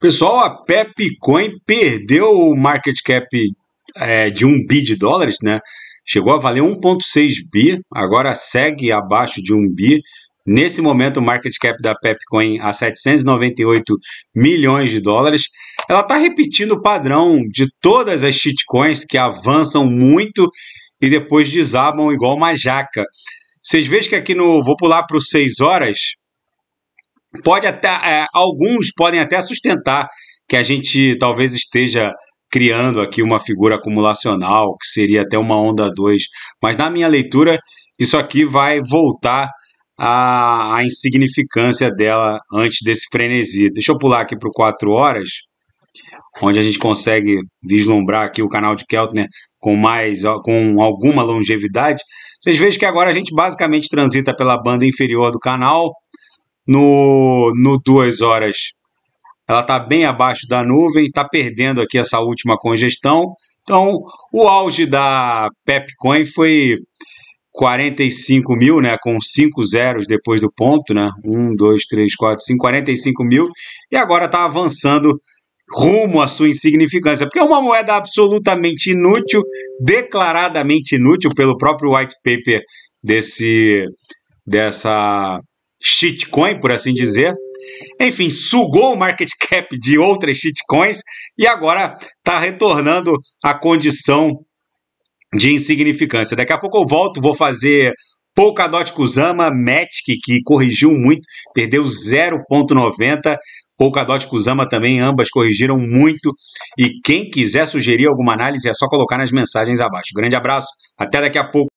Pessoal, a Pepcoin perdeu o market cap é, de 1 bi de dólares, né? Chegou a valer 1,6 bi, agora segue abaixo de 1 bi. Nesse momento, o market cap da Pepcoin a 798 milhões de dólares. Ela está repetindo o padrão de todas as shitcoins que avançam muito e depois desabam igual uma jaca. Vocês vejam que aqui no. Vou pular para o 6 horas pode até é, alguns podem até sustentar que a gente talvez esteja criando aqui uma figura acumulacional, que seria até uma onda 2, mas na minha leitura isso aqui vai voltar à, à insignificância dela antes desse frenesi. Deixa eu pular aqui para o 4 horas, onde a gente consegue vislumbrar aqui o canal de Keltner com mais com alguma longevidade. Vocês vejam que agora a gente basicamente transita pela banda inferior do canal, no, no 2 horas ela está bem abaixo da nuvem, está perdendo aqui essa última congestão. Então, o auge da Pepcoin foi 45 mil, né, com cinco zeros depois do ponto, né, 1, 2, 3, 4, 5, 45 mil, e agora está avançando rumo à sua insignificância, porque é uma moeda absolutamente inútil, declaradamente inútil pelo próprio white paper desse, dessa shitcoin, por assim dizer. Enfim, sugou o market cap de outras shitcoins e agora está retornando à condição de insignificância. Daqui a pouco eu volto, vou fazer Polkadot Kusama, Matic, que corrigiu muito, perdeu 0,90. Polkadot Kusama também, ambas corrigiram muito. E quem quiser sugerir alguma análise é só colocar nas mensagens abaixo. Grande abraço, até daqui a pouco.